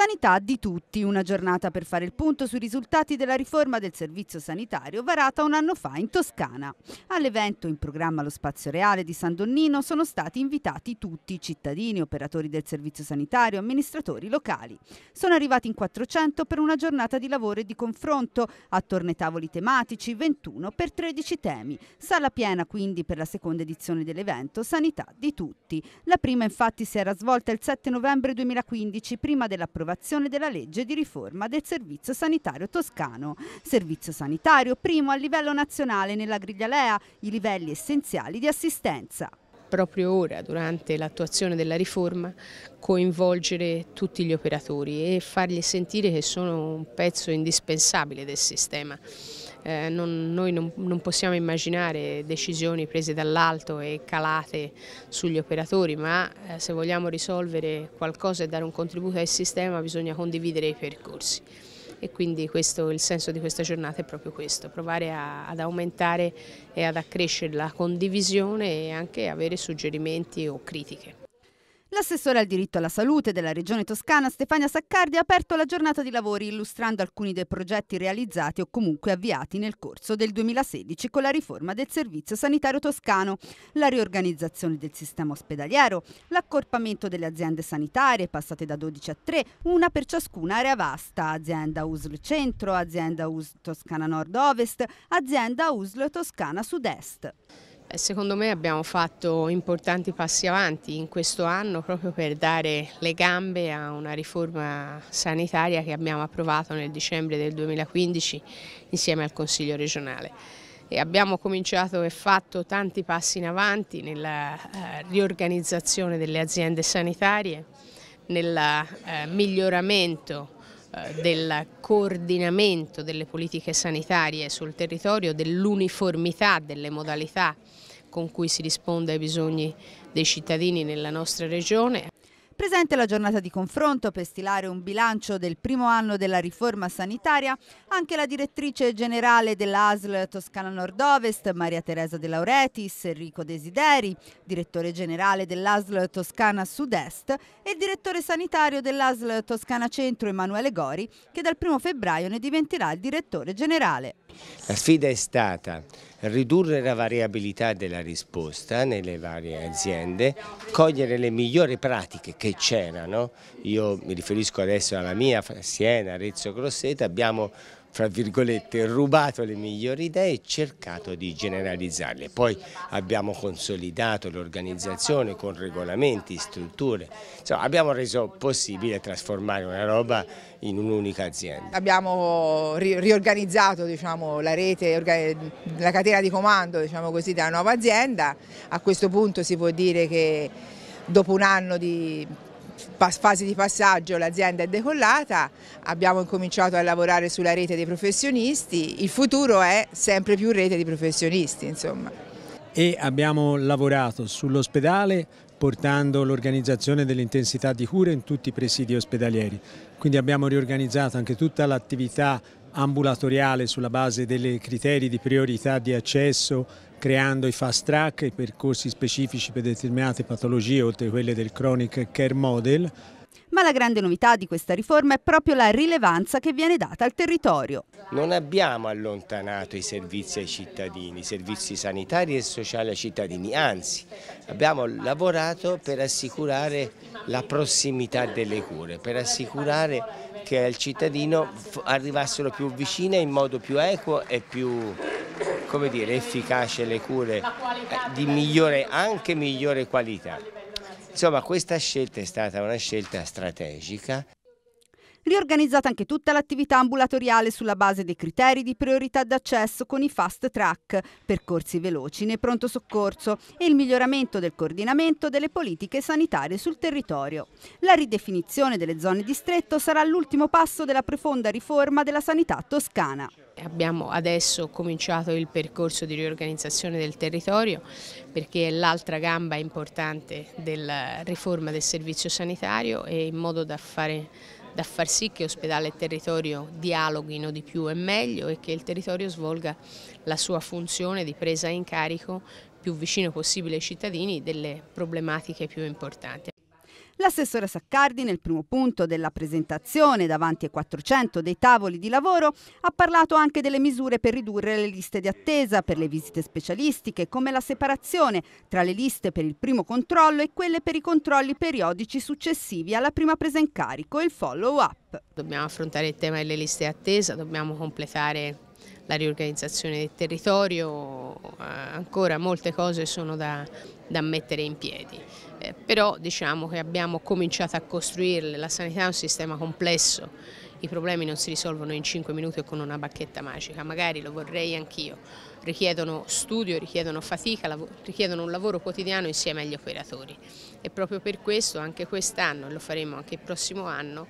Sanità di tutti, una giornata per fare il punto sui risultati della riforma del servizio sanitario varata un anno fa in Toscana. All'evento in programma lo Spazio Reale di San Donnino sono stati invitati tutti i cittadini, operatori del servizio sanitario, amministratori locali. Sono arrivati in 400 per una giornata di lavoro e di confronto, attorno ai tavoli tematici, 21 per 13 temi. Sala piena quindi per la seconda edizione dell'evento Sanità di tutti. La prima infatti si era svolta il 7 novembre 2015, prima dell'approvazione l'approvazione della legge di riforma del servizio sanitario toscano. Servizio sanitario primo a livello nazionale nella griglia LEA, i livelli essenziali di assistenza proprio ora, durante l'attuazione della riforma, coinvolgere tutti gli operatori e fargli sentire che sono un pezzo indispensabile del sistema eh, non, noi non, non, possiamo immaginare decisioni prese dall'alto e calate sugli operatori, ma eh, se vogliamo risolvere qualcosa e dare un contributo al sistema bisogna condividere i percorsi e quindi questo, il senso di questa giornata è proprio questo, provare a, ad aumentare e ad accrescere la condivisione e anche avere suggerimenti o critiche. L'assessore al diritto alla salute della Regione Toscana Stefania Saccardi ha aperto la giornata di lavori illustrando alcuni dei progetti realizzati o comunque avviati nel corso del 2016 con la riforma del servizio sanitario toscano, la riorganizzazione del sistema ospedaliero, l'accorpamento delle aziende sanitarie passate da 12 a 3, una per ciascuna area vasta, azienda USL Centro, azienda USL Toscana Nord-Ovest, azienda USL Toscana Sud-Est. Eh, secondo me abbiamo fatto importanti passi avanti in questo anno proprio per dare le gambe a una riforma sanitaria che abbiamo approvato nel dicembre del 2015 insieme al Consiglio regionale. E abbiamo cominciato e fatto tanti passi in avanti nella eh, riorganizzazione delle aziende sanitarie, nel eh, miglioramento eh, del coordinamento delle politiche sanitarie sul territorio, dell'uniformità delle modalità con cui si risponde ai bisogni dei cittadini nella nostra regione. Presente la giornata di confronto per stilare un bilancio del primo anno della riforma sanitaria, anche la direttrice generale dell'ASL Toscana Nord-Ovest, Maria Teresa De Lauretis, Enrico Desideri, direttore generale dell'ASL Toscana Sud-Est e il direttore sanitario dell'ASL Toscana Centro Emanuele Gori, che dal 1 febbraio ne diventerà il direttore generale. La sfida è stata ridurre la variabilità della risposta nelle varie aziende, cogliere le migliori pratiche che c'erano, io mi riferisco adesso alla mia Siena, Arezzo Grosseto, abbiamo fra virgolette, rubato le migliori idee e cercato di generalizzarle. Poi abbiamo consolidato l'organizzazione con regolamenti, strutture, Insomma, abbiamo reso possibile trasformare una roba in un'unica azienda. Abbiamo ri riorganizzato diciamo, la rete, la catena di comando diciamo così, della nuova azienda, a questo punto si può dire che dopo un anno di fase di passaggio l'azienda è decollata, abbiamo incominciato a lavorare sulla rete dei professionisti, il futuro è sempre più rete di professionisti insomma. E abbiamo lavorato sull'ospedale portando l'organizzazione dell'intensità di cura in tutti i presidi ospedalieri. Quindi abbiamo riorganizzato anche tutta l'attività ambulatoriale sulla base dei criteri di priorità di accesso creando i fast track, i percorsi specifici per determinate patologie oltre a quelle del chronic care model ma la grande novità di questa riforma è proprio la rilevanza che viene data al territorio. Non abbiamo allontanato i servizi ai cittadini, i servizi sanitari e sociali ai cittadini, anzi abbiamo lavorato per assicurare la prossimità delle cure, per assicurare che al cittadino arrivassero più vicine in modo più equo e più dire, efficace le cure eh, di migliore, anche migliore qualità. Insomma questa scelta è stata una scelta strategica riorganizzata anche tutta l'attività ambulatoriale sulla base dei criteri di priorità d'accesso con i fast track, percorsi veloci nei pronto soccorso e il miglioramento del coordinamento delle politiche sanitarie sul territorio. La ridefinizione delle zone distretto sarà l'ultimo passo della profonda riforma della sanità toscana. Abbiamo adesso cominciato il percorso di riorganizzazione del territorio perché è l'altra gamba importante della riforma del servizio sanitario e in modo da fare da far sì che ospedale e territorio dialoghino di più e meglio e che il territorio svolga la sua funzione di presa in carico più vicino possibile ai cittadini delle problematiche più importanti. L'assessore Saccardi nel primo punto della presentazione davanti ai 400 dei tavoli di lavoro ha parlato anche delle misure per ridurre le liste di attesa per le visite specialistiche come la separazione tra le liste per il primo controllo e quelle per i controlli periodici successivi alla prima presa in carico e il follow up. Dobbiamo affrontare il tema delle liste di attesa, dobbiamo completare la riorganizzazione del territorio, eh, ancora molte cose sono da, da mettere in piedi. Eh, però diciamo che abbiamo cominciato a costruirle, la sanità è un sistema complesso, i problemi non si risolvono in 5 minuti o con una bacchetta magica, magari lo vorrei anch'io, richiedono studio, richiedono fatica, richiedono un lavoro quotidiano insieme agli operatori e proprio per questo anche quest'anno, e lo faremo anche il prossimo anno,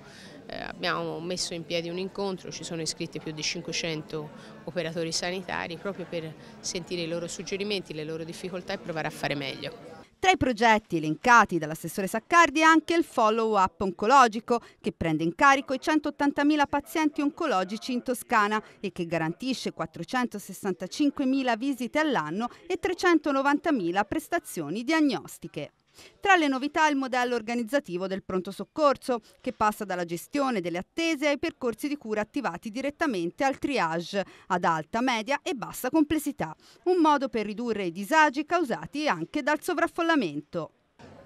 eh, abbiamo messo in piedi un incontro, ci sono iscritti più di 500 operatori sanitari proprio per sentire i loro suggerimenti, le loro difficoltà e provare a fare meglio. Tra i progetti elencati dall'assessore Saccardi è anche il follow-up oncologico che prende in carico i 180.000 pazienti oncologici in Toscana e che garantisce 465.000 visite all'anno e 390.000 prestazioni diagnostiche. Tra le novità il modello organizzativo del pronto soccorso, che passa dalla gestione delle attese ai percorsi di cura attivati direttamente al triage ad alta, media e bassa complessità, un modo per ridurre i disagi causati anche dal sovraffollamento.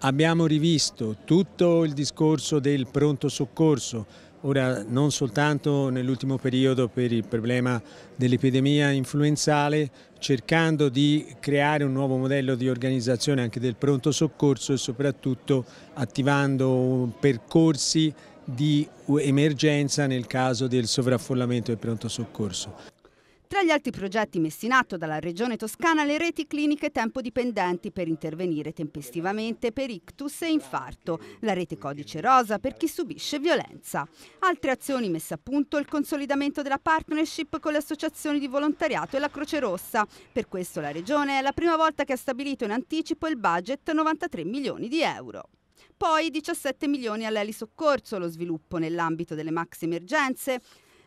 Abbiamo rivisto tutto il discorso del pronto soccorso, Ora non soltanto nell'ultimo periodo per il problema dell'epidemia influenzale, cercando di creare un nuovo modello di organizzazione anche del pronto soccorso e soprattutto attivando percorsi di emergenza nel caso del sovraffollamento del pronto soccorso. Tra gli altri progetti messi in atto dalla Regione Toscana le reti cliniche tempo dipendenti per intervenire tempestivamente per ictus e infarto, la rete codice rosa per chi subisce violenza. Altre azioni messe a punto il consolidamento della partnership con le associazioni di volontariato e la Croce Rossa. Per questo la Regione è la prima volta che ha stabilito in anticipo il budget 93 milioni di euro poi 17 milioni all'Eli Soccorso, lo sviluppo nell'ambito delle max emergenze,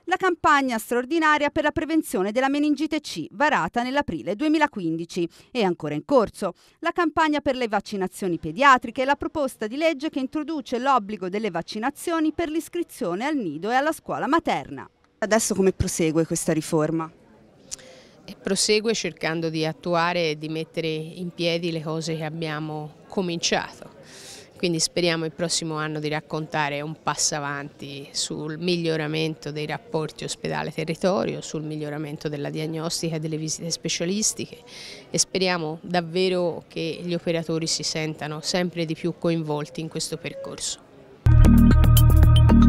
la campagna straordinaria per la prevenzione della meningite C, varata nell'aprile 2015. E ancora in corso la campagna per le vaccinazioni pediatriche e la proposta di legge che introduce l'obbligo delle vaccinazioni per l'iscrizione al nido e alla scuola materna. Adesso come prosegue questa riforma? E prosegue cercando di attuare e di mettere in piedi le cose che abbiamo cominciato quindi speriamo il prossimo anno di raccontare un passo avanti sul miglioramento dei rapporti ospedale-territorio, sul miglioramento della diagnostica e delle visite specialistiche e speriamo davvero che gli operatori si sentano sempre di più coinvolti in questo percorso.